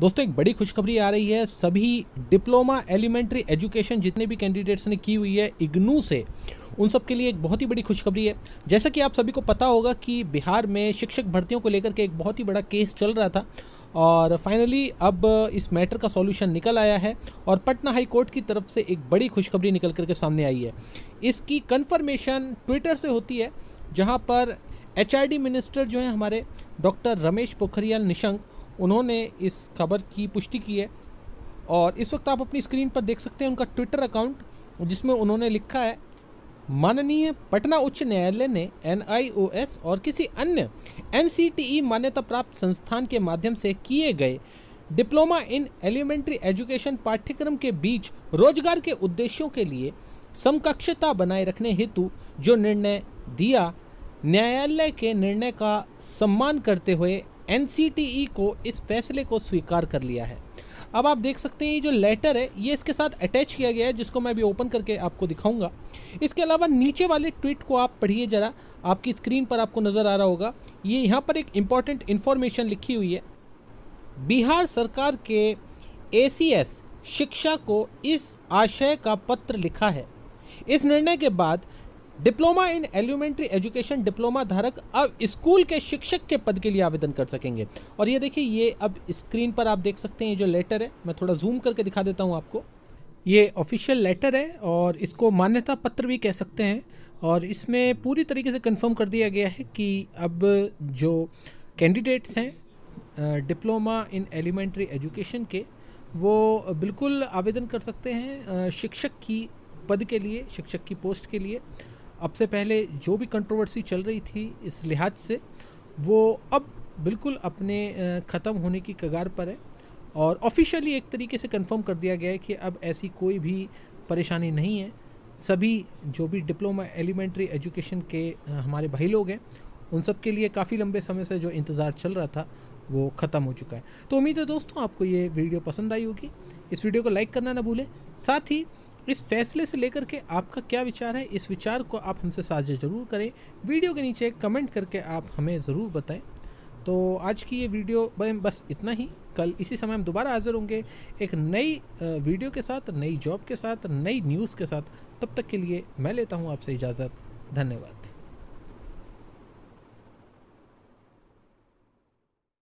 दोस्तों एक बड़ी खुशखबरी आ रही है सभी डिप्लोमा एलिमेंट्री एजुकेशन जितने भी कैंडिडेट्स ने की हुई है इग्नू से उन सब के लिए एक बहुत ही बड़ी खुशखबरी है जैसा कि आप सभी को पता होगा कि बिहार में शिक्षक भर्तियों को लेकर के एक बहुत ही बड़ा केस चल रहा था और फाइनली अब इस मैटर का सॉल्यूशन निकल आया है और पटना हाई कोर्ट की तरफ से एक बड़ी खुशखबरी निकल करके सामने आई है इसकी कन्फर्मेशन ट्विटर से होती है जहाँ पर एच मिनिस्टर जो हैं हमारे डॉक्टर रमेश पोखरियाल निशंक उन्होंने इस खबर की पुष्टि की है और इस वक्त आप अपनी स्क्रीन पर देख सकते हैं उनका ट्विटर अकाउंट जिसमें उन्होंने लिखा है माननीय पटना उच्च न्यायालय ने एन और किसी अन्य एन e मान्यता प्राप्त संस्थान के माध्यम से किए गए डिप्लोमा इन एलिमेंट्री एजुकेशन पाठ्यक्रम के बीच रोजगार के उद्देश्यों के लिए समकक्षता बनाए रखने हेतु जो निर्णय दिया न्यायालय के निर्णय का सम्मान करते हुए एन को इस फैसले को स्वीकार कर लिया है अब आप देख सकते हैं ये जो लेटर है ये इसके साथ अटैच किया गया है जिसको मैं अभी ओपन करके आपको दिखाऊंगा इसके अलावा नीचे वाले ट्वीट को आप पढ़िए ज़रा आपकी स्क्रीन पर आपको नज़र आ रहा होगा ये यहाँ पर एक इम्पॉर्टेंट इन्फॉर्मेशन लिखी हुई है बिहार सरकार के ए शिक्षा को इस आशय का पत्र लिखा है इस निर्णय के बाद diploma in elementary education diploma धारक अब स्कूल के शिक्षक के पद के लिए आवेदन कर सकेंगे और ये देखिए ये अब स्क्रीन पर आप देख सकते हैं ये जो लेटर है मैं थोड़ा जूम करके दिखा देता हूँ आपको ये ऑफिशियल लेटर है और इसको मान्यता पत्र भी कह सकते हैं और इसमें पूरी तरीके से कंफर्म कर दिया गया है कि अब जो कैंडिडेट्स हैं डिप्लोमा इन एलिमेंट्री एजुकेशन के वो बिल्कुल आवेदन कर सकते हैं शिक्षक की पद के लिए शिक्षक की पोस्ट के लिए अब से पहले जो भी कंट्रोवर्सी चल रही थी इस लिहाज से वो अब बिल्कुल अपने ख़त्म होने की कगार पर है और ऑफिशियली एक तरीके से कंफर्म कर दिया गया है कि अब ऐसी कोई भी परेशानी नहीं है सभी जो भी डिप्लोमा एलिमेंट्री एजुकेशन के हमारे भाई लोग हैं उन सब के लिए काफ़ी लंबे समय से जो इंतज़ार चल रहा था वो ख़त्म हो चुका है तो उम्मीद है दोस्तों आपको ये वीडियो पसंद आई होगी इस वीडियो को लाइक करना ना भूलें साथ ही इस फैसले से लेकर के आपका क्या विचार है इस विचार को आप हमसे साझा जरूर करें वीडियो के नीचे कमेंट करके आप हमें ज़रूर बताएं तो आज की ये वीडियो बस इतना ही कल इसी समय हम दोबारा हाजिर होंगे एक नई वीडियो के साथ नई जॉब के साथ नई न्यूज़ के साथ तब तक के लिए मैं लेता हूँ आपसे इजाज़त धन्यवाद